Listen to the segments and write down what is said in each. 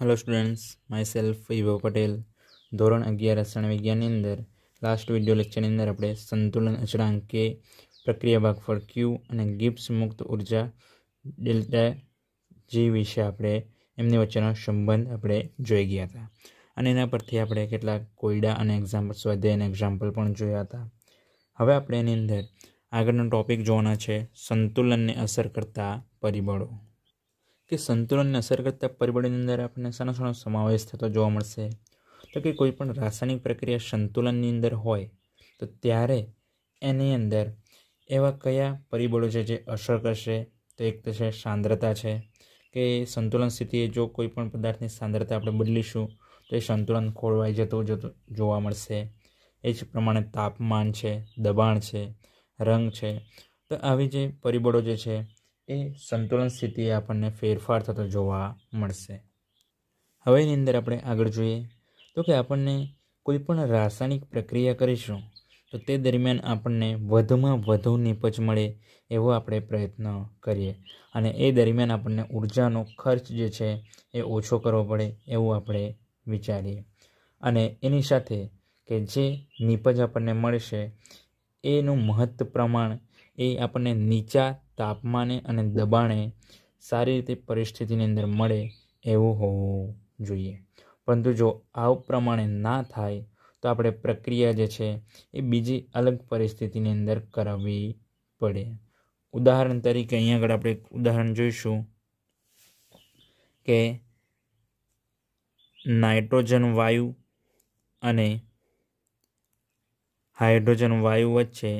hello students my self Vaibhav Patel ધોરણ અગિયાર રસાયણ વિજ્ઞાનની અંદર લાસ્ટ વિડિયો લેક્ચરની અંદર આપણે સંતુલન અચળાંક કે પ્રક્રિયા ભાગફળ ક્યુ અને ગિબ્સ મુક્ત ઉર્જા ડેલ્ટા જી વિશે આપણે એમની વચ્ચેનો સંબંધ આપણે જોઈ ગયા હતા અને એના પરથી આપણે કેટલાક કોયડા અને એક્ઝામ્પલ સ્વાધ્યાય અને એક્ઝામ્પલ પણ જોયા હતા હવે આપણે એની અંદર આગળનો ટોપિક જોવાના છે સંતુલનને અસર કરતા પરિબળો કે સંતુલનને અસર કરતા પરિબળોની અંદર આપણને સાનો સાનો સમાવેશ થતો જોવા મળશે તો કે કોઈ પણ રાસાયણિક પ્રક્રિયા સંતુલનની અંદર હોય તો ત્યારે એની અંદર એવા કયા પરિબળો છે જે અસર કરશે તો એક તો છે સાંદ્રતા છે કે સંતુલન સ્થિતિએ જો કોઈ પણ પદાર્થની સાંદ્રતા આપણે બદલીશું તો એ સંતુલન ખોળવાઈ જતો જતો જોવા મળશે એ જ પ્રમાણે તાપમાન છે દબાણ છે રંગ છે તો આવી જે પરિબળો જે છે એ સંતુલન સ્થિતિએ આપણને ફેરફાર થતો જોવા મળશે હવે એની અંદર આપણે આગળ જોઈએ તો કે આપણને કોઈ પણ રાસાયણિક પ્રક્રિયા કરીશું તો તે દરમિયાન આપણને વધુમાં વધુ નીપજ મળે એવો આપણે પ્રયત્ન કરીએ અને એ દરમિયાન આપણને ઉર્જાનો ખર્ચ જે છે એ ઓછો કરવો પડે એવું આપણે વિચારીએ અને એની સાથે કે જે નીપજ આપણને મળશે એનું મહત્વ પ્રમાણ એ આપણને નીચા તાપમાને અને દબાણે સારી રીતે પરિસ્થિતિની અંદર મળે એવું હોવું જોઈએ પરંતુ જો આ પ્રમાણે ના થાય તો આપણે પ્રક્રિયા જે છે એ બીજી અલગ પરિસ્થિતિની અંદર કરાવવી પડે ઉદાહરણ તરીકે અહીંયા આગળ આપણે એક ઉદાહરણ જોઈશું કે નાઇટ્રોજન વાયુ અને હાઇડ્રોજન વાયુ વચ્ચે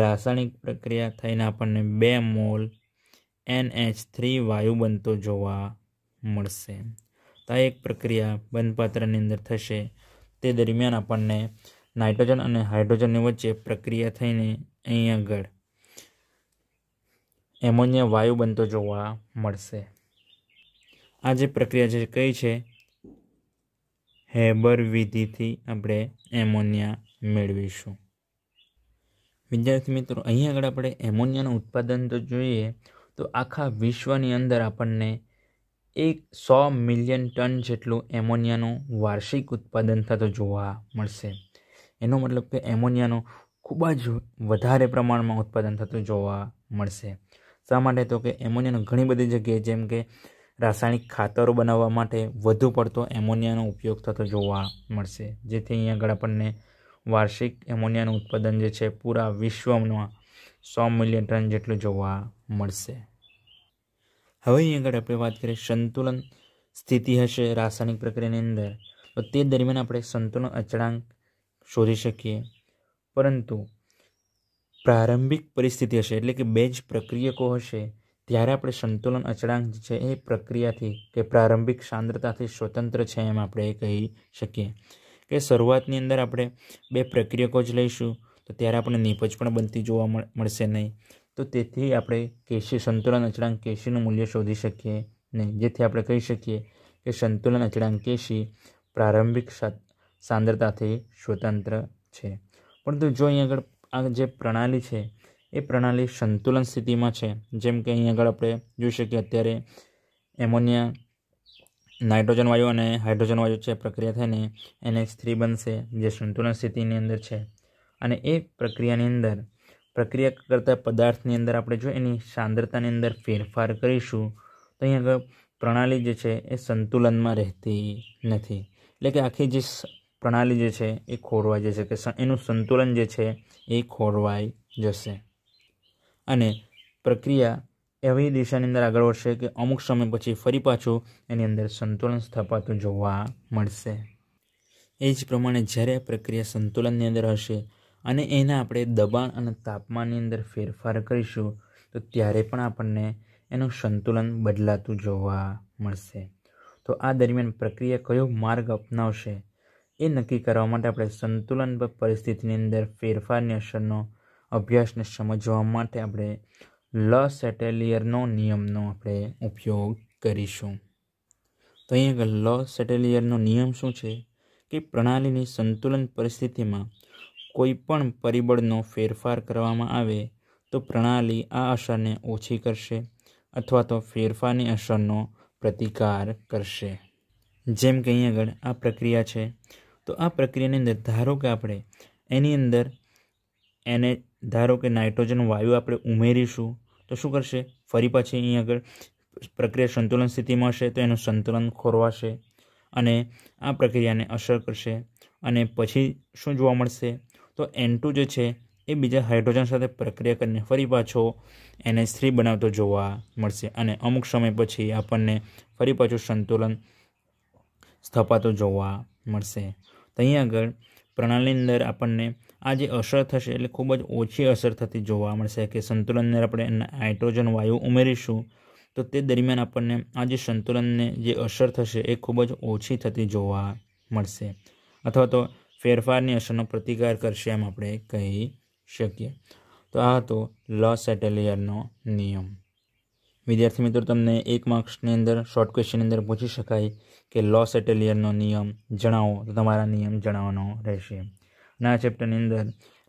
રાસાયણિક પ્રક્રિયા થઈને આપણને બે મોલ એન એચ થ્રી વાયુ બનતો જોવા મળશે તો આ એક પ્રક્રિયા બંધપાત્રની અંદર થશે તે દરમિયાન આપણને નાઇટ્રોજન અને હાઇડ્રોજનની વચ્ચે પ્રક્રિયા થઈને અહીં આગળ એમોનિયા વાયુ બનતો જોવા મળશે આ જે પ્રક્રિયા છે કઈ છે હેબર વિધિથી આપણે એમોનિયા મેળવીશું વિદ્યાર્થી મિત્રો અહીં આગળ આપણે એમોનિયાનું ઉત્પાદન તો જોઈએ તો આખા વિશ્વની અંદર આપણને એક સો મિલિયન ટન જેટલું એમોનિયાનું વાર્ષિક ઉત્પાદન થતું જોવા મળશે એનો મતલબ કે એમોનિયાનું ખૂબ જ વધારે પ્રમાણમાં ઉત્પાદન થતું જોવા મળશે શા માટે તો કે એમોનિયાનો ઘણી બધી જગ્યાએ જેમ કે રાસાયણિક ખાતરો બનાવવા માટે વધુ પડતો એમોનિયાનો ઉપયોગ થતો જોવા મળશે જેથી અહીં આગળ આપણને વાર્ષિક એમોનિયાનું ઉત્પાદન જે છે પૂરા વિશ્વમાં સો મિલિયન ટન જેટલું જોવા મળશે હવે અહીં આગળ આપણે વાત કરીએ સંતુલન સ્થિતિ હશે રાસાયણિક પ્રક્રિયાની અંદર તો તે દરમિયાન આપણે સંતુલન અચળાંક શોધી શકીએ પરંતુ પ્રારંભિક પરિસ્થિતિ હશે એટલે કે બે જ પ્રક્રિયકો હશે ત્યારે આપણે સંતુલન અચળાંક છે એ પ્રક્રિયાથી કે પ્રારંભિક સાંદ્રતાથી સ્વતંત્ર છે એમ આપણે કહી શકીએ એ શરૂઆતની અંદર આપણે બે પ્રક્રિયકો જ લઈશું તો ત્યારે આપણે નીપજ પણ બનતી જોવા મળશે નહીં તો તેથી આપણે કેશી સંતુલન અચળાંક કેશીનું મૂલ્ય શોધી શકીએ નહીં જેથી આપણે કહી શકીએ કે સંતુલન અચળાંક કેશી પ્રારંભિક સાંદ્રતાથી સ્વતંત્ર છે પરંતુ જો અહીં આગળ આ જે પ્રણાલી છે એ પ્રણાલી સંતુલન સ્થિતિમાં છે જેમ કે અહીં આગળ આપણે જોઈ શકીએ અત્યારે એમોનિયા નાઇટ્રોજન વાયુ અને હાઇડ્રોજન વાયુ છે પ્રક્રિયા થઈને એને થ્રી બનશે જે સંતુલન સ્થિતિની અંદર છે અને એ પ્રક્રિયાની અંદર પ્રક્રિયા કરતા પદાર્થની અંદર આપણે જો એની સાંદ્રતાની અંદર ફેરફાર કરીશું તો અહીં આગળ પ્રણાલી જે છે એ સંતુલનમાં રહેતી નથી એટલે કે આખી જે પ્રણાલી જે છે એ ખોરવાઈ જશે કે એનું સંતુલન જે છે એ ખોરવાઈ જશે અને પ્રક્રિયા એવી દિશાની અંદર આગળ વધશે કે અમુક સમય પછી ફરી પાછું એની અંદર સંતુલન સ્થપાતું જોવા મળશે એ જ પ્રમાણે જ્યારે પ્રક્રિયા સંતુલનની અંદર હશે અને એના આપણે દબાણ અને તાપમાનની અંદર ફેરફાર કરીશું તો ત્યારે પણ આપણને એનું સંતુલન બદલાતું જોવા મળશે તો આ દરમિયાન પ્રક્રિયા કયો માર્ગ અપનાવશે એ નક્કી કરવા માટે આપણે સંતુલન પરિસ્થિતિની અંદર ફેરફારની અસરનો અભ્યાસને સમજવા માટે આપણે લ સેટેલિયરનો નિયમનો આપણે ઉપયોગ કરીશું તો અહીંયા આગળ લ સેટેલિયરનો નિયમ શું છે કે પ્રણાલીની સંતુલન પરિસ્થિતિમાં કોઈપણ પરિબળનો ફેરફાર કરવામાં આવે તો પ્રણાલી આ અસરને ઓછી કરશે અથવા તો ફેરફારની અસરનો પ્રતિકાર કરશે જેમ કે અહીં આગળ આ પ્રક્રિયા છે તો આ પ્રક્રિયાની અંદર ધારો કે આપણે એની અંદર એને ધારો કે નાઇટ્રોજન વાયુ આપણે ઉમેરીશું તો શું કરશે ફરી પાછી અહીં આગળ પ્રક્રિયા સંતુલન સ્થિતિમાં હશે તો એનું સંતુલન ખોરવાશે અને આ પ્રક્રિયાને અસર કરશે અને પછી શું જોવા મળશે તો એન જે છે એ બીજા હાઇડ્રોજન સાથે પ્રક્રિયા કરીને ફરી પાછો એને થ્રી બનાવતો જોવા મળશે અને અમુક સમય પછી આપણને ફરી પાછું સંતુલન સ્થપાતો જોવા મળશે તો અહીં આગળ પ્રણાલીની અંદર આપણને આ જે અસર થશે એટલે ખૂબ જ ઓછી અસર થતી જોવા મળશે કે સંતુલનને આપણે નાઇટ્રોજન વાયુ ઉમેરીશું તો તે દરમિયાન આપણને આ જે સંતુલનને જે અસર થશે એ ખૂબ જ ઓછી થતી જોવા મળશે અથવા તો ફેરફારની અસરનો પ્રતિકાર કરશે એમ આપણે કહી શકીએ તો આ હતો લ સેટેલિયરનો નિયમ વિદ્યાર્થી મિત્રો તમને એક માર્ક્સની અંદર શોર્ટ ક્વેશ્ચનની અંદર પૂછી શકાય કે લો સેટેલિયરનો નિયમ જણાવો તો તમારા નિયમ જણાવવાનો રહેશે ના ચેપ્ટરની અંદર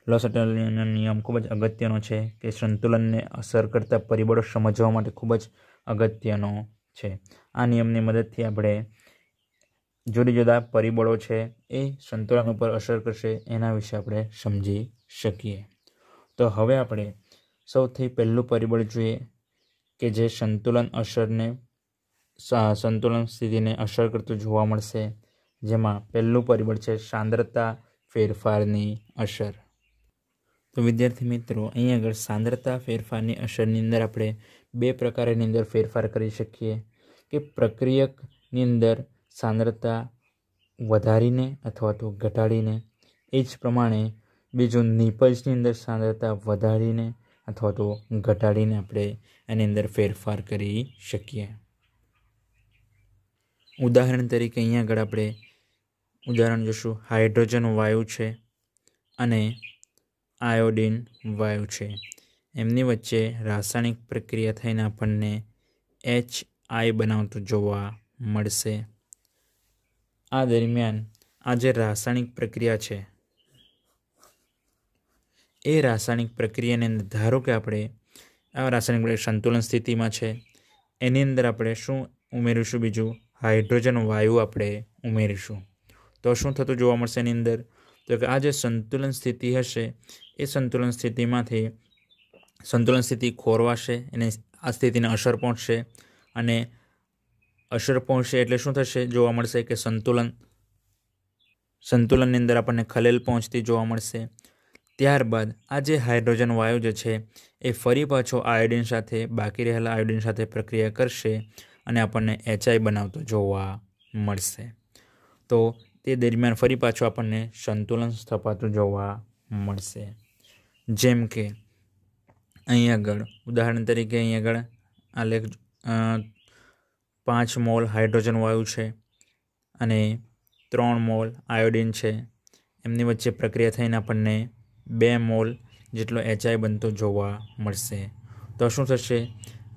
લોસ અટલનો નિયમ ખૂબ જ અગત્યનો છે કે સંતુલનને અસર કરતા પરિબળો સમજવા માટે ખૂબ જ અગત્યનો છે આ નિયમની મદદથી આપણે જુદા જુદા પરિબળો છે એ સંતુલન ઉપર અસર કરશે એના વિશે આપણે સમજી શકીએ તો હવે આપણે સૌથી પહેલું પરિબળ જોઈએ કે જે સંતુલન અસરને સંતુલન સ્થિતિને અસર કરતું જોવા મળશે જેમાં પહેલું પરિબળ છે સાંદ્રતા ફેરફારની અસર તો વિદ્યાર્થી મિત્રો અહીં આગળ સાંદ્રતા ફેરફારની અસરની અંદર આપણે બે પ્રકારની અંદર ફેરફાર કરી શકીએ કે પ્રક્રિયકની અંદર સાંદ્રતા વધારીને અથવા તો ઘટાડીને એ જ પ્રમાણે બીજું નિપજની અંદર સાંદ્રતા વધારીને અથવા તો ઘટાડીને આપણે એની અંદર ફેરફાર કરી શકીએ ઉદાહરણ તરીકે અહીં આગળ આપણે ઉદાહરણ જોશું હાઇડ્રોજન વાયુ છે અને આયોડિન વાયુ છે એમની વચ્ચે રાસાયણિક પ્રક્રિયા થઈને આપણને એચ આઈ બનાવતું જોવા મળશે આ દરમિયાન આ જે રાસાયણિક પ્રક્રિયા છે એ રાસાયણિક પ્રક્રિયાની અંદર ધારો કે આપણે આ રાસાયણિક સંતુલન સ્થિતિમાં છે એની અંદર આપણે શું ઉમેરીશું બીજું હાઇડ્રોજન વાયુ આપણે ઉમેરીશું તો શું થતું જોવા મળશે એની અંદર તો કે આ જે સંતુલન સ્થિતિ હશે એ સંતુલન સ્થિતિમાંથી સંતુલન સ્થિતિ ખોરવાશે એને આ સ્થિતિને અસર પહોંચશે અને અસર પહોંચશે એટલે શું થશે જોવા મળશે કે સંતુલન સંતુલનની અંદર આપણને ખલેલ પહોંચતી જોવા મળશે ત્યારબાદ આ જે હાઇડ્રોજન વાયુ જે છે એ ફરી પાછો આયોડિન સાથે બાકી રહેલા આયોડિન સાથે પ્રક્રિયા કરશે અને આપણને એચઆઈ બનાવતો જોવા મળશે તો તે દરમિયાન ફરી પાછું આપણને સંતુલન સ્થપાતું જોવા મળશે જેમ કે અહીં આગળ ઉદાહરણ તરીકે અહીં આગળ આલેખ પાંચ મોલ હાઇડ્રોજન વાયુ છે અને ત્રણ મોલ આયોડિન છે એમની વચ્ચે પ્રક્રિયા થઈને આપણને બે મોલ જેટલો એચઆઈ બનતો જોવા મળશે તો શું થશે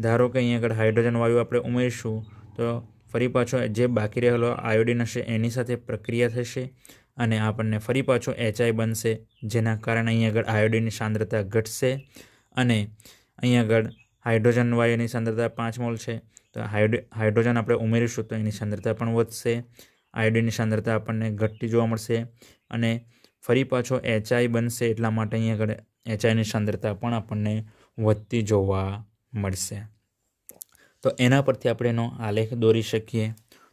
ધારો કે અહીં આગળ હાઇડ્રોજન વાયુ આપણે ઉમેરીશું તો ફરી પાછો જે બાકી રહેલો આયોડિન હશે એની સાથે પ્રક્રિયા થશે અને આપણને ફરી પાછો એચઆઈ બનશે જેના કારણે અહીં આગળ આયોડિનની સાંદ્રતા ઘટશે અને અહીં આગળ હાઇડ્રોજન વાયુની સાંદ્રતા પાંચ મોલ છે તો હાઇડ્રોજન આપણે ઉમેરીશું તો એની સાંદ્રતા પણ વધશે આયોડિનની સાંદ્રતા આપણને ઘટતી જોવા મળશે અને ફરી પાછો એચઆઈ બનશે એટલા માટે અહીં આગળ એચઆઈની સાંદ્રતા પણ આપણને વધતી જોવા મળશે તો એના પરથી આપણે એનો આલેખ દોરી શકીએ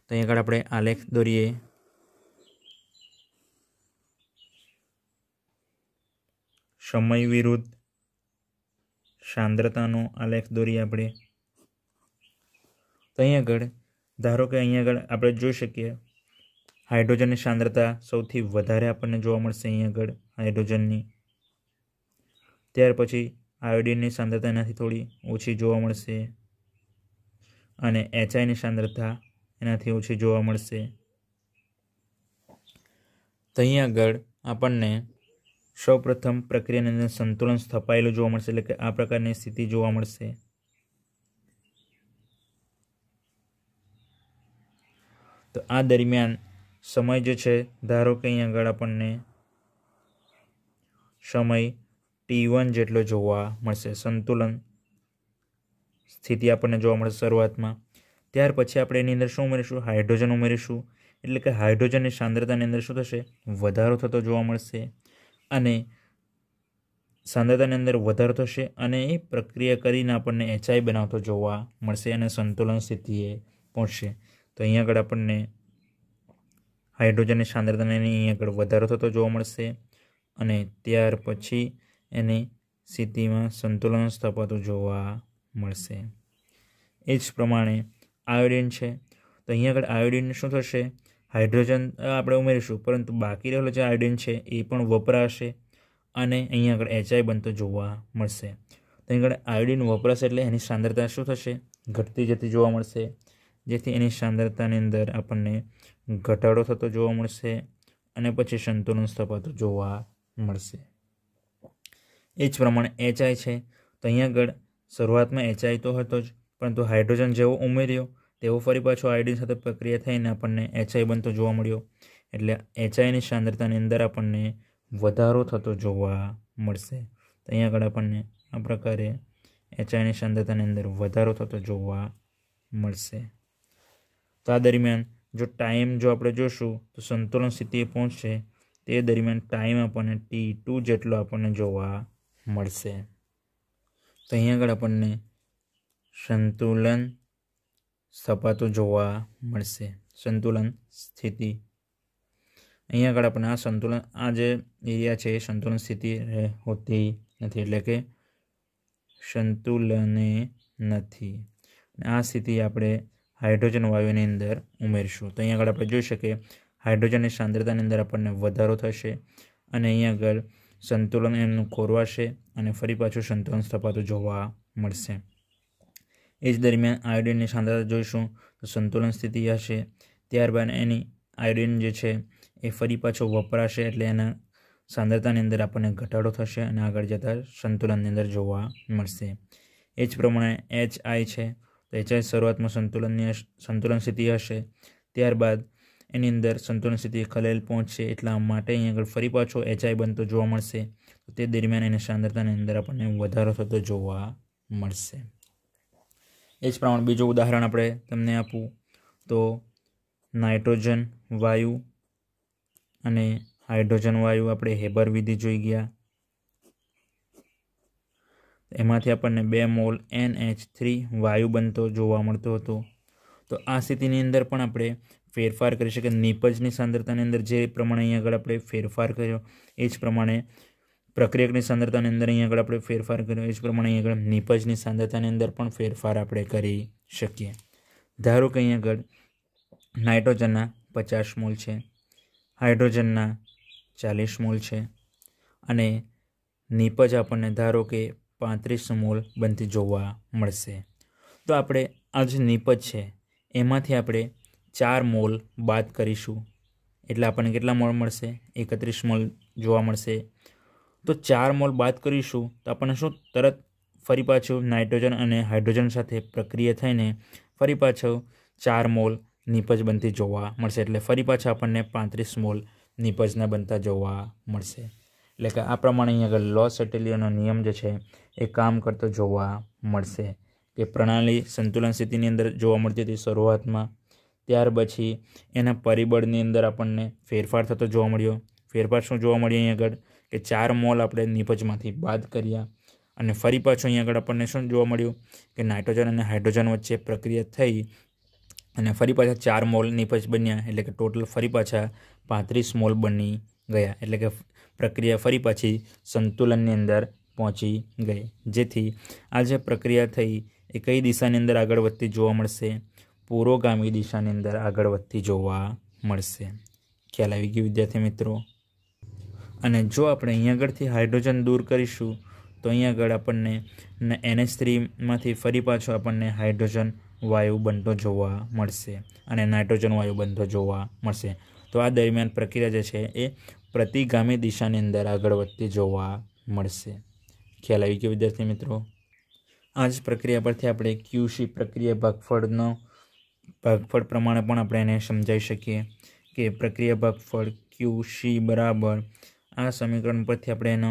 તો અહીં આગળ આપણે આલેખ દોરીએ સમય વિરુદ્ધ સાંદ્રતાનો આલેખ દોરીએ આપણે તો અહીં આગળ ધારો કે અહીં આગળ આપણે જોઈ શકીએ હાઇડ્રોજનની સાંદ્રતા સૌથી વધારે આપણને જોવા મળશે અહીં આગળ હાઇડ્રોજનની ત્યાર પછી આયોડિનની સાંદ્રતા એનાથી થોડી ઓછી જોવા મળશે અને એચઆઈની સાંદ્રતા એનાથી ઓછી જોવા મળશે તો અહીં આગળ આપણને સૌપ્રથમ પ્રક્રિયાની અંદર સંતુલન સ્થપાયેલું જોવા મળશે એટલે કે આ પ્રકારની સ્થિતિ જોવા મળશે તો આ દરમિયાન સમય જે છે ધારો કે અહીં આગળ આપણને સમય ટી વન જેટલો જોવા મળશે સંતુલન સ્થિતિ આપણને જોવા મળશે શરૂઆતમાં ત્યાર પછી આપણે એની અંદર શું ઉમેરીશું હાઇડ્રોજન ઉમેરીશું એટલે કે હાઇડ્રોજનની સાંદ્રતાની અંદર શું થશે વધારો થતો જોવા મળશે અને સાંદ્રતાની અંદર વધારો થશે અને એ પ્રક્રિયા કરીને આપણને એચઆઈ બનાવતો જોવા મળશે અને સંતુલન સ્થિતિએ પહોંચશે તો અહીં આગળ આપણને હાઇડ્રોજનની સાંદ્રતાને અહીં આગળ વધારો થતો જોવા મળશે અને ત્યાર પછી એની સ્થિતિમાં સંતુલન સ્થપાતું જોવા મળશે એ જ પ્રમાણે આયોડિન છે તો અહીંયા આગળ આયોડિન શું થશે હાઇડ્રોજન આપણે ઉમેરીશું પરંતુ બાકી રહેલો જે આયોડિન છે એ પણ વપરાશે અને અહીંયા આગળ એચઆઈ બનતો જોવા મળશે તો અહીં આગળ આયોડિન વપરાશે એટલે એની સાંદ્રતા શું થશે ઘટતી જતી જોવા મળશે જેથી એની સાંદ્રતાની અંદર આપણને ઘટાડો થતો જોવા મળશે અને પછી સંતુલન સ્થપાતું જોવા મળશે એ જ પ્રમાણે એચઆઈ છે તો અહીંયા આગળ શરૂઆતમાં એચઆઈ તો હતો જ પરંતુ હાઇડ્રોજન જેવો ઉમેર્યો તેવો ફરી પાછો આયોડિન સાથે પ્રક્રિયા થઈને આપણને એચઆઈ બનતો જોવા મળ્યો એટલે એચઆઈની સાંદ્રતાની અંદર આપણને વધારો થતો જોવા મળશે તો અહીંયા આગળ આપણને આ પ્રકારે એચઆઈની સાંદ્રતાની અંદર વધારો થતો જોવા મળશે તો આ દરમિયાન જો ટાઈમ જો આપણે જોશું તો સંતુલન સ્થિતિએ પહોંચશે તે દરમિયાન ટાઈમ આપણને ટી ટુ જેટલો આપણને જોવા મળશે તો અહીંયા આગળ આપણને સંતુલન સપાતું જોવા મળશે સંતુલન સ્થિતિ અહીંયા આગળ આપણને આ સંતુલન આ જે એરિયા છે એ સંતુલન સ્થિતિ હોતી નથી એટલે કે સંતુલને નથી આ સ્થિતિ આપણે હાઇડ્રોજન વાયુની અંદર ઉમેરશું તો અહીંયા આગળ આપણે જોઈ શકીએ હાઇડ્રોજનની સાંદ્રતાની અંદર આપણને વધારો થશે અને અહીંયા આગળ સંતુલન એમનું ખોરવાશે અને ફરી પાછું સંતુલન સ્થપાતું જોવા મળશે એ જ દરમિયાન આયોડિનની સાંદ્રતા જોઈશું તો સંતુલન સ્થિતિ હશે ત્યારબાદ એની આયોડિન જે છે એ ફરી પાછો વપરાશે એટલે એના સાંદ્રતાની અંદર આપણને ઘટાડો થશે અને આગળ જતા સંતુલનની અંદર જોવા મળશે એ જ પ્રમાણે એચ આઈ છે તો એચ આઈ શરૂઆતમાં સંતુલનની સંતુલન સ્થિતિ હશે ત્યારબાદ એની અંદર સંતુલન સ્થિતિ ખલેલ પહોંચશે એટલા માટે અહીં આગળ ફરી પાછો એચઆઈ બનતો જોવા મળશે તો તે દરમિયાન એની સાંદ્રતાની અંદર આપણને વધારો થતો જોવા મળશે એ જ પ્રમાણે બીજું ઉદાહરણ આપણે તમને આપું તો નાઇટ્રોજન વાયુ અને હાઇડ્રોજન વાયુ આપણે હેબર વિધિ જોઈ ગયા એમાંથી આપણને બે મોલ એન એચ થ્રી વાયુ બનતો જોવા મળતો હતો તો આ સ્થિતિની અંદર પણ આપણે ફેરફાર કરી શકે નીપજની સાંદ્રતાની અંદર જે પ્રમાણે અહીં આગળ આપણે ફેરફાર કર્યો એ જ પ્રમાણે પ્રક્રિયકની સાંદ્રતાની અંદર અહીં આગળ આપણે ફેરફાર કર્યો એ જ પ્રમાણે અહીં આગળ નીપજની સાંદ્રતાની અંદર પણ ફેરફાર આપણે કરી શકીએ ધારો કે અહીં આગળ નાઇટ્રોજનના પચાસ મોલ છે હાઇડ્રોજનના ચાલીસ મોલ છે અને નીપજ આપણને ધારો કે પાંત્રીસ મોલ બનતી જોવા મળશે તો આપણે આ જે નીપજ છે એમાંથી આપણે ચાર મોલ બાદ કરીશું એટલે આપણને કેટલા મોલ મળશે એકત્રીસ મોલ જોવા મળશે તો ચાર મોલ બાદ કરીશું તો આપણને શું તરત ફરી પાછું નાઇટ્રોજન અને હાઇડ્રોજન સાથે પ્રક્રિયા થઈને ફરી પાછું ચાર મોલ નીપજ બનતી જોવા મળશે એટલે ફરી પાછા આપણને પાંત્રીસ મોલ નીપજના બનતા જોવા મળશે એટલે કે આ પ્રમાણે અહીં આગળ લો સેટેલિયોનો નિયમ જે છે એ કામ કરતો જોવા મળશે કે પ્રણાલી સંતુલન સ્થિતિની અંદર જોવા મળતી હતી શરૂઆતમાં ત્યાર પછી એના પરિબળની અંદર આપણને ફેરફાર થતો જોવા મળ્યો ફેરફાર શું જોવા મળ્યો અહીં આગળ કે ચાર મોલ આપણે નીપજમાંથી બાદ કર્યા અને ફરી પાછું અહીં આગળ આપણને શું જોવા મળ્યું કે નાઇટ્રોજન અને હાઇડ્રોજન વચ્ચે પ્રક્રિયા થઈ અને ફરી પાછા ચાર મોલ નિપજ બન્યા એટલે કે ટોટલ ફરી પાછા પાંત્રીસ મોલ બની ગયા એટલે કે પ્રક્રિયા ફરી પાછી સંતુલનની અંદર પહોંચી ગઈ જેથી આ જે પ્રક્રિયા થઈ એ કઈ દિશાની અંદર આગળ વધતી જોવા મળશે પૂર્વગામી દિશાની અંદર આગળ વધતી જોવા મળશે ખ્યાલ આવી ગયો વિદ્યાર્થી મિત્રો અને જો આપણે અહીં આગળથી હાઇડ્રોજન દૂર કરીશું તો અહીં આગળ આપણને એનએચ થ્રીમાંથી ફરી પાછો આપણને હાઇડ્રોજન વાયુ બનતો જોવા મળશે અને નાઇટ્રોજન વાયુ બનતો જોવા મળશે તો આ દરમિયાન પ્રક્રિયા જે છે એ પ્રતિગામી દિશાની અંદર આગળ વધતી જોવા મળશે ખ્યાલ આવી ગયો વિદ્યાર્થી મિત્રો આ જ પ્રક્રિયા પરથી આપણે ક્યુસી પ્રક્રિયા ભાગફળનો ભાગફળ પ્રમાણે પણ આપણે એને સમજાવી શકીએ કે પ્રક્રિયા ભાગફળ ક્યુ સી બરાબર આ સમીકરણ પરથી આપણે એનો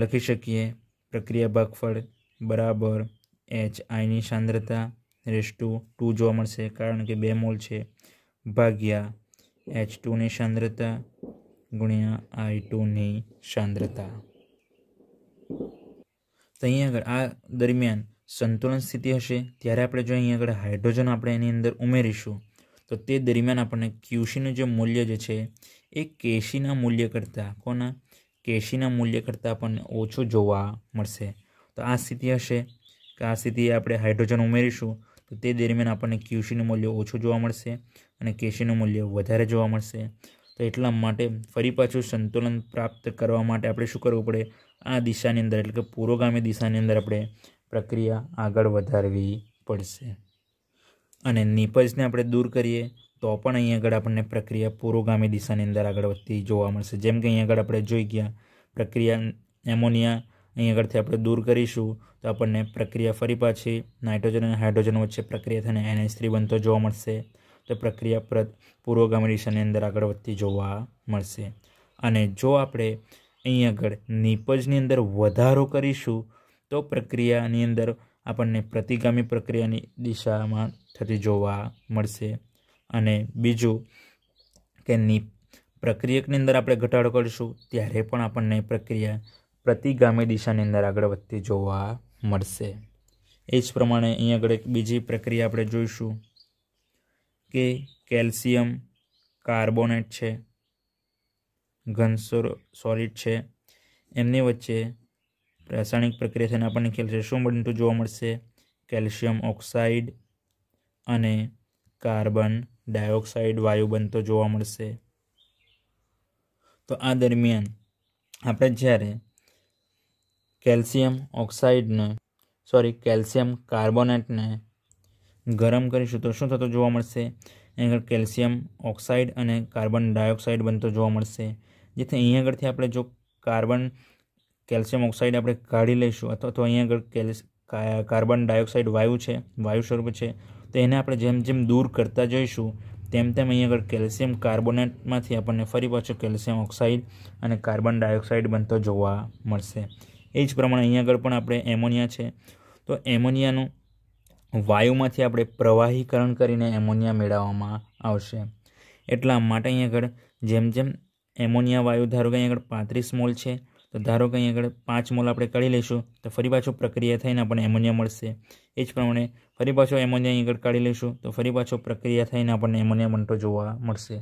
લખી શકીએ પ્રક્રિયા ભાગફળ બરાબર એચ આઈની સાંદ્રતા રેસ ટુ ટુ જોવા મળશે કારણ કે બે મોલ છે ભાગ્યા એચ ટુની સાંદ્રતા ગુણ્યા આઈ ટુની સાંદ્રતા તો અહીં આગળ આ દરમિયાન સંતુલન સ્થિતિ હશે ત્યારે આપણે જો અહીં આગળ હાઇડ્રોજન આપણે એની અંદર ઉમેરીશું તો તે દરમિયાન આપણને ક્યુસીનું જે મૂલ્ય જે છે એ કેશીના મૂલ્ય કરતાં કોના કેશીના મૂલ્ય કરતાં આપણને ઓછું જોવા મળશે તો આ સ્થિતિ હશે કે આ સ્થિતિ આપણે હાઇડ્રોજન ઉમેરીશું તો તે દરમિયાન આપણને ક્યુસીનું મૂલ્ય ઓછું જોવા મળશે અને કેશીનું મૂલ્ય વધારે જોવા મળશે તો એટલા માટે ફરી પાછું સંતુલન પ્રાપ્ત કરવા માટે આપણે શું કરવું પડે આ દિશાની અંદર એટલે કે પુરોગામી દિશાની અંદર આપણે પ્રક્રિયા આગળ વધારવી પડશે અને નીપજને આપણે દૂર કરીએ તો પણ અહીં આગળ આપણને પ્રક્રિયા પુરોગામી દિશાની અંદર આગળ વધતી જોવા મળશે જેમ કે અહીં આગળ આપણે જોઈ ગયા પ્રક્રિયા એમોનિયા અહીં આગળથી આપણે દૂર કરીશું તો આપણને પ્રક્રિયા ફરી પાછી નાઇટ્રોજન અને હાઇડ્રોજન વચ્ચે પ્રક્રિયા થઈને એનએચ થ્રી બનતો જોવા મળશે તો પ્રક્રિયા પૂર્વગામી દિશાની અંદર આગળ વધતી જોવા મળશે અને જો આપણે અહીં આગળ નીપજની અંદર વધારો કરીશું તો પ્રક્રિયાની અંદર આપણને પ્રતિગામી પ્રક્રિયાની દિશામાં થતી જોવા મળશે અને બીજું કે નીપ પ્રક્રિયકની અંદર આપણે ઘટાડો કરીશું ત્યારે પણ આપણને પ્રક્રિયા પ્રતિગામી દિશાની અંદર આગળ વધતી જોવા મળશે એ જ પ્રમાણે અહીં આગળ એક બીજી પ્રક્રિયા આપણે જોઈશું કે કેલ્શિયમ કાર્બોનેટ છે ઘનસોર સોલિડ છે એમની વચ્ચે રાસાયણિક પ્રક્રિયા થઈને આપણને ખ્યાલ છે શું બનતું જોવા મળશે કેલ્શિયમ ઓક્સાઇડ અને કાર્બન ડાયોક્સાઇડ વાયુ બનતો જોવા મળશે તો આ દરમિયાન આપણે જ્યારે કેલ્શિયમ ઓક્સાઇડને સોરી કેલ્શિયમ કાર્બોનેટને ગરમ કરીશું તો શું થતું જોવા મળશે અહીં આગળ કેલ્શિયમ ઓક્સાઇડ અને કાર્બન ડાયોક્સાઇડ બનતો જોવા મળશે જેથી અહીં આગળથી આપણે જો કાર્બન કેલ્શિયમ ઓક્સાઇડ આપણે કાઢી લઈશું અથવા તો અહીંયા આગળ કેલ્સ કાર્બન ડાયોક્સાઇડ વાયુ છે વાયુ સ્વરૂપ છે તો એને આપણે જેમ જેમ દૂર કરતા જઈશું તેમ તેમ અહીં આગળ કેલ્શિયમ કાર્બોનેટમાંથી આપણને ફરી પાછું કેલ્શિયમ ઓક્સાઇડ અને કાર્બન ડાયોક્સાઇડ બનતો જોવા મળશે એ જ પ્રમાણે અહીં આગળ પણ આપણે એમોનિયા છે તો એમોનિયાનું વાયુમાંથી આપણે પ્રવાહીકરણ કરીને એમોનિયા મેળવવામાં આવશે એટલા માટે અહીં આગળ જેમ જેમ એમોનિયા વાયુ ધારો કે અહીં આગળ પાંત્રીસ મોલ છે તો ધારો કે અહીં આગળ પાંચ મોલ આપણે કાઢી લઈશું તો ફરી પાછો પ્રક્રિયા થઈને આપણને એમોનિયા મળશે એ જ પ્રમાણે ફરી પાછો એમોનિયા અહીં આગળ કાઢી લઈશું તો ફરી પાછો પ્રક્રિયા થઈને આપણને એમોનિયા બનતો જોવા મળશે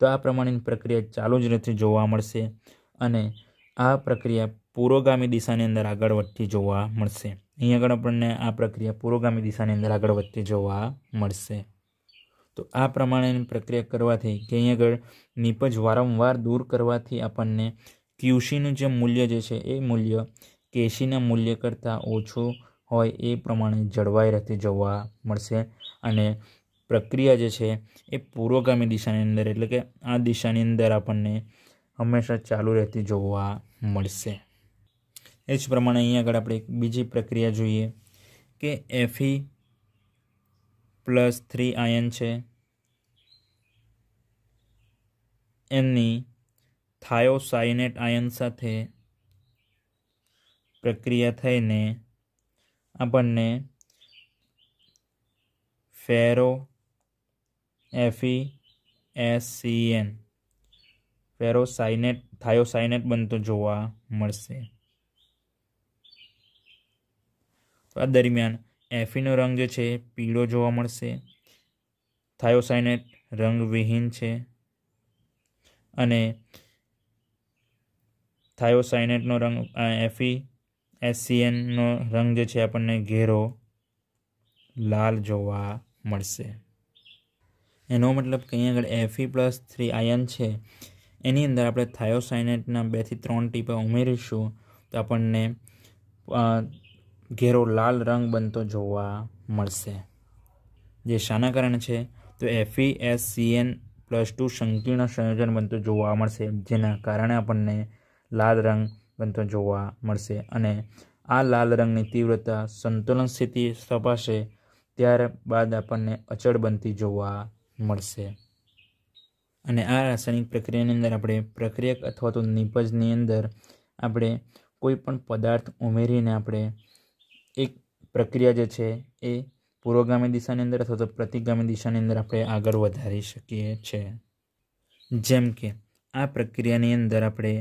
તો આ પ્રમાણેની પ્રક્રિયા ચાલુ જ રીતે જોવા મળશે અને આ પ્રક્રિયા પૂરોગામી દિશાની અંદર આગળ વધતી જોવા મળશે અહીં આગળ આપણને આ પ્રક્રિયા પૂરોગામી દિશાની અંદર આગળ વધતી જોવા મળશે તો આ પ્રમાણેની પ્રક્રિયા કરવાથી કે અહીં આગળ નીપજ વારંવાર દૂર કરવાથી આપણને ક્યુસીનું જે મૂલ્ય જે છે એ મૂલ્ય કેસીના મૂલ્ય કરતાં ઓછું હોય એ પ્રમાણે જળવાઈ રહેતી જોવા મળશે અને પ્રક્રિયા જે છે એ પૂર્વગામી દિશાની અંદર એટલે કે આ દિશાની અંદર આપણને હંમેશા ચાલુ રહેતી જોવા મળશે એ જ પ્રમાણે અહીંયા આગળ આપણે એક બીજી પ્રક્રિયા જોઈએ કે એફી પ્લસ થ્રી આયન છે એની થાયોસાયનેટ આયન સાથે પ્રક્રિયા થઈને આપણને ferro F E S C N ferrocyanate thiocyanate બનતો જોવા મળશે તો આ દરમિયાન એફીનો રંગ જે છે પીળો જોવા મળશે થાયોસાયનેટ રંગવિહીન છે અને થાયોસાઇનેટનો રંગ એફી એસસીએનનો e રંગ જે છે આપણને ઘેરો લાલ જોવા મળશે એનો મતલબ કે અહીં આગળ એફી પ્લસ થ્રી આયન છે એની અંદર આપણે થાયોસાઇનેટના બેથી ત્રણ ટીપા ઉમેરીશું તો આપણને ઘેરો લાલ રંગ બનતો જોવા મળશે જે શાના કારણે છે તો F E S C N plus two સંકીર્ણ સંયોજન બનતું જોવા મળશે જેના કારણે આપણને લાલ રંગ બનતો જોવા મળશે અને આ લાલ રંગની તીવ્રતા સંતુલન સ્થિતિ સ્થપાશે ત્યારબાદ આપણને અચળ બનતી જોવા મળશે અને આ રાસાયણિક પ્રક્રિયાની અંદર આપણે પ્રક્રિયક અથવા તો નિપજની અંદર આપણે કોઈ પણ પદાર્થ ઉમેરીને આપણે એક પ્રક્રિયા જે છે એ પૂર્વગામી દિશાની અંદર અથવા તો પ્રતિગામી દિશાની અંદર આપણે આગળ વધારી શકીએ છીએ જેમ કે આ પ્રક્રિયાની અંદર આપણે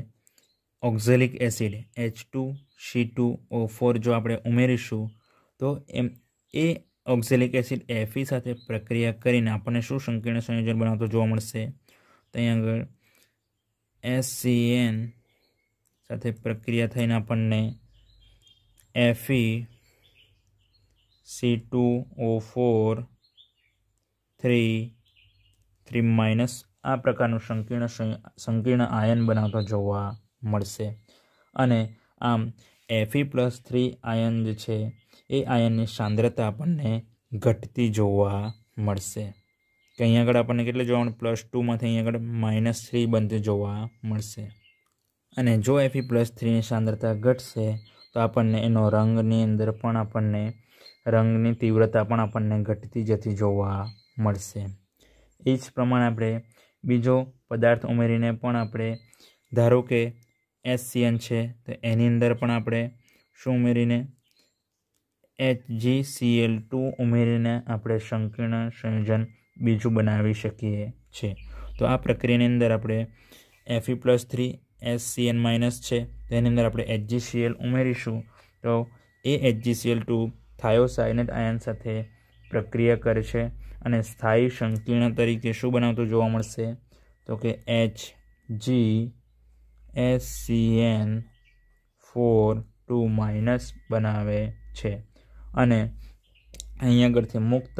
oxalic acid H two C two O four જો આપણે ઉમેરીશું તો એમ એ ઓક્ઝેલિક એસિડ એફી સાથે પ્રક્રિયા કરીને આપણને શું સંકીર્ણ સંયોજન બનાવતો જોવા મળશે તો અહીં આગળ એન સાથે પ્રક્રિયા થઈને આપણને F E C two O four three three minus આ પ્રકારનું સંકીર્ણ સંકીર્ણ આયન બનાવતો જોવા મળશે અને આમ એફી પ્લસ થ્રી આયન જે છે એ આયનની સાંદ્રતા આપણને ઘટતી જોવા મળશે કે અહીં આગળ આપણને કેટલે જોવા મળે પ્લસ ટુમાંથી અહીંયા આગળ માઇનસ થ્રી બનતી જોવા મળશે અને જો એફી પ્લસ થ્રીની સાંદ્રતા ઘટશે તો આપણને એનો રંગની અંદર પણ આપણને રંગની તીવ્રતા પણ આપણને ઘટતી જતી જોવા મળશે એ જ પ્રમાણે આપણે બીજો પદાર્થ ઉમેરીને પણ આપણે ધારો કે એસ સી એન છે તો એની અંદર પણ આપણે શું ઉમેરીને એચ જી સીએલ ટુ ઉમેરીને આપણે સંકીર્ણ સંયોજન બીજું બનાવી શકીએ છીએ તો આ પ્રક્રિયાની અંદર આપણે F E plus three S C N minus છે તેની અંદર આપણે એચજીસીએલ ઉમેરીશું તો એ એચજીસીએલ ટુ થાયોસાયનેટ આયન સાથે પ્રક્રિયા કરશે અને સ્થાયી સંકીર્ણ તરીકે શું બનાવતું જોવા મળશે તો K H G S C N four two minus બનાવે છે અને અહીં આગળથી મુક્ત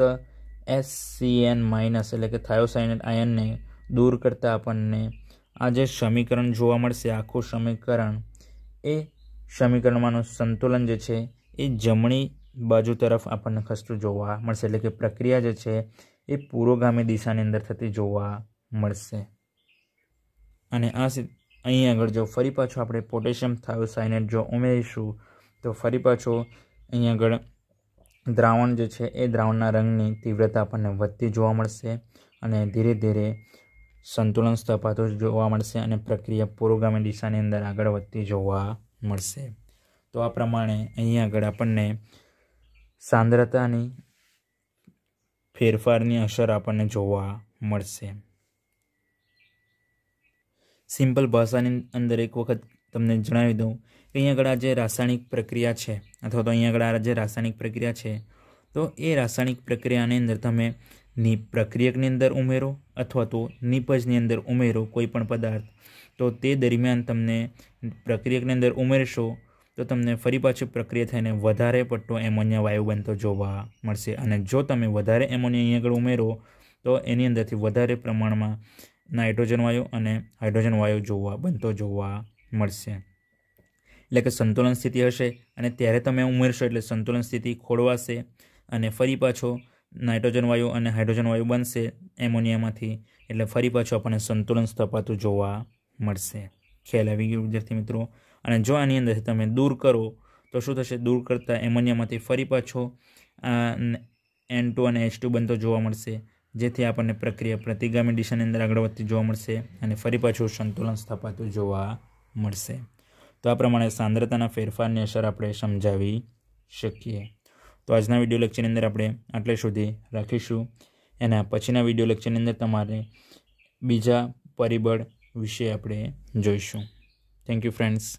એસસીએન માઇનસ એટલે કે થાયોસાઇનેટ આયનને દૂર કરતાં આપણને આ જે સમીકરણ જોવા મળશે આખું સમીકરણ એ સમીકરણમાંનું સંતુલન જે છે એ જમણી બાજુ તરફ આપણને ખસતું જોવા મળશે એટલે કે પ્રક્રિયા જે છે એ પુરોગામી દિશાની અંદર થતી જોવા મળશે અને આ અહીં આગળ જો ફરી પાછો આપણે પોટેશિયમ થાયોસાયનેટ જો ઉમેરીશું તો ફરી પાછો અહીં આગળ દ્રાવણ જે છે એ દ્રાવણના રંગની તીવ્રતા આપણને વધતી જોવા મળશે અને ધીરે ધીરે સંતુલન સ્થપાતું જોવા મળશે અને પ્રક્રિયા પુરોગામી દિશાની અંદર આગળ વધતી જોવા મળશે તો આ પ્રમાણે અહીં આગળ આપણને સાંદ્રતાની ફેરફારની અસર આપણને જોવા મળશે સિમ્પલ ભાષાની અંદર એક વખત તમને જણાવી દઉં કે અહીં આગળ આ જે રાસાયણિક પ્રક્રિયા છે અથવા તો અહીં આગળ આ જે રાસાયણિક પ્રક્રિયા છે તો એ રાસાયણિક પ્રક્રિયાની અંદર તમે નીપ પ્રક્રિયકની અંદર ઉમેરો અથવા તો નીપજની અંદર ઉમેરો કોઈપણ પદાર્થ તો તે દરમિયાન તમને પ્રક્રિયકની અંદર ઉમેરશો તો તમને ફરી પાછું પ્રક્રિયા થઈને વધારે પડતો એમોનિયા વાયુ બનતો જોવા મળશે અને જો તમે વધારે એમોનિયા અહીં આગળ ઉમેરો તો એની અંદરથી વધારે પ્રમાણમાં નાઇટ્રોજન વાયુ અને હાઇડ્રોજન વાયુ જોવા બનતો જોવા મળશે એટલે કે સંતુલન સ્થિતિ હશે અને ત્યારે તમે ઉમેરશો એટલે સંતુલન સ્થિતિ ખોળવાશે અને ફરી પાછો નાઇટ્રોજન વાયુ અને હાઇડ્રોજન વાયુ બનશે એમોનિયામાંથી એટલે ફરી પાછું આપણને સંતુલન સ્થપાતું જોવા મળશે ખ્યાલ આવી ગયું વિદ્યાર્થી મિત્રો અને જો આની અંદરથી તમે દૂર કરો તો શું થશે દૂર કરતાં એમોનિયામાંથી ફરી પાછો એન ટુ અને એચ ટુ બનતો જોવા મળશે જેથી આપણને પ્રક્રિયા પ્રતિગામી દિશાની અંદર આગળ વધતી જોવા મળશે અને ફરી પાછું સંતુલન સ્થપાતું જોવા મળશે તો આ પ્રમાણે સાંદ્રતાના ફેરફારની અસર આપણે સમજાવી શકીએ તો આજના વિડીયો લેક્ચરની અંદર આપણે આટલે સુધી રાખીશું એના પછીના વિડીયો લેક્ચરની અંદર તમારે બીજા પરિબળ વિશે આપણે જોઈશું થેન્ક યુ ફ્રેન્ડ્સ